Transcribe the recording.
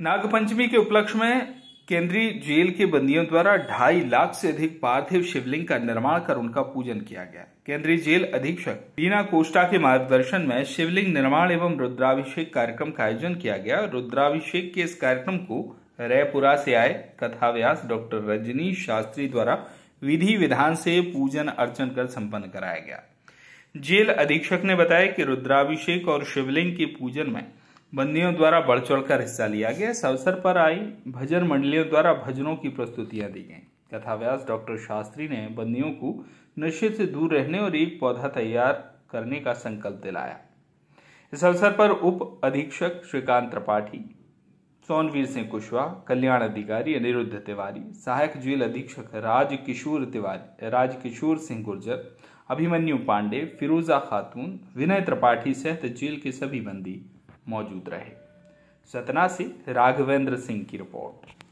नागपंचमी के उपलक्ष्य में केंद्रीय जेल के बंदियों द्वारा ढाई लाख से अधिक पार्थिव शिवलिंग का निर्माण कर उनका पूजन किया गया केंद्रीय जेल अधीक्षक रीना कोष्टा के मार्गदर्शन में शिवलिंग निर्माण एवं रुद्राभिषेक कार्यक्रम का आयोजन किया गया रुद्राभिषेक के इस कार्यक्रम को रयपुरा से आए कथाव्यास डॉक्टर रजनी शास्त्री द्वारा विधि विधान से पूजन अर्चन कर संपन्न कराया गया जेल अधीक्षक ने बताया कि रुद्राभिषेक और शिवलिंग के पूजन में बंदियों द्वारा बढ़ चढ़ कर हिस्सा लिया गया इस अवसर पर आई भजन मंडलियों द्वारा भजनों की प्रस्तुतियां दी गईं कथाव्यास डॉक्टर शास्त्री ने बंदियों को नशे से दूर रहने और एक पौधा तैयार करने का संकल्प दिलाया इस अवसर पर उप अधीक्षक श्रीकांत त्रिपाठी सोनवीर सिंह कुशवाहा कल्याण अधिकारी अनिरुद्ध तिवारी सहायक जेल अधीक्षक राज किशोर तिवारी राज किशोर सिंह गुर्जर अभिमन्यु पांडे फिरोजा खातून विनय त्रिपाठी सहित जेल के सभी बंदी मौजूद रहे सतना से राघवेंद्र सिंह की रिपोर्ट